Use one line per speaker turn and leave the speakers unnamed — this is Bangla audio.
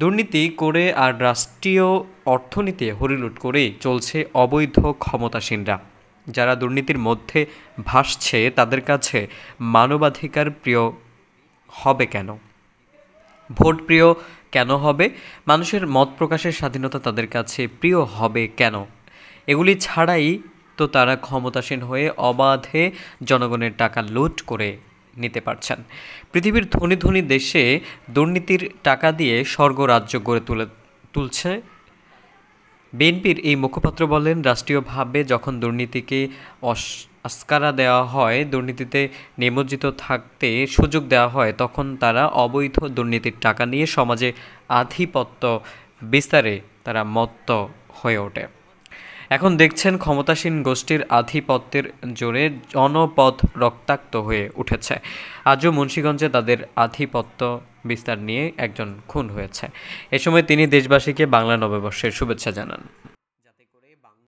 দুর্নীতি করে আর রাষ্ট্রীয় অর্থনীতি হরিলুট করেই চলছে অবৈধ ক্ষমতাসীনরা যারা দুর্নীতির মধ্যে ভাসছে তাদের কাছে মানবাধিকার প্রিয় হবে কেন ভোট প্রিয় কেন হবে মানুষের মত প্রকাশের স্বাধীনতা তাদের কাছে প্রিয় হবে কেন এগুলি ছাড়াই তো তারা ক্ষমতাসীন হয়ে অবাধে জনগণের টাকা লুট করে নিতে পারছেন পৃথিবীর ধনী ধনী দেশে দুর্নীতির টাকা দিয়ে স্বর্গরাজ্য গড়ে তুলে তুলছে বিএনপির এই মুখপাত্র বলেন রাষ্ট্রীয়ভাবে যখন দুর্নীতিকে আস্কারা দেওয়া হয় দুর্নীতিতে নিমজ্জিত থাকতে সুযোগ দেওয়া হয় তখন তারা অবৈধ দুর্নীতির টাকা নিয়ে সমাজে আধিপত্য বিস্তারে তারা মত্ত হয়ে ওঠে এখন দেখছেন ক্ষমতাসীন গোষ্ঠীর আধিপত্যের জোরে জনপথ রক্তাক্ত হয়ে উঠেছে আজও মুন্সীগঞ্জে তাদের আধিপত্য বিস্তার নিয়ে একজন খুন হয়েছে এ সময় তিনি দেশবাসীকে বাংলা নববর্ষের শুভেচ্ছা জানান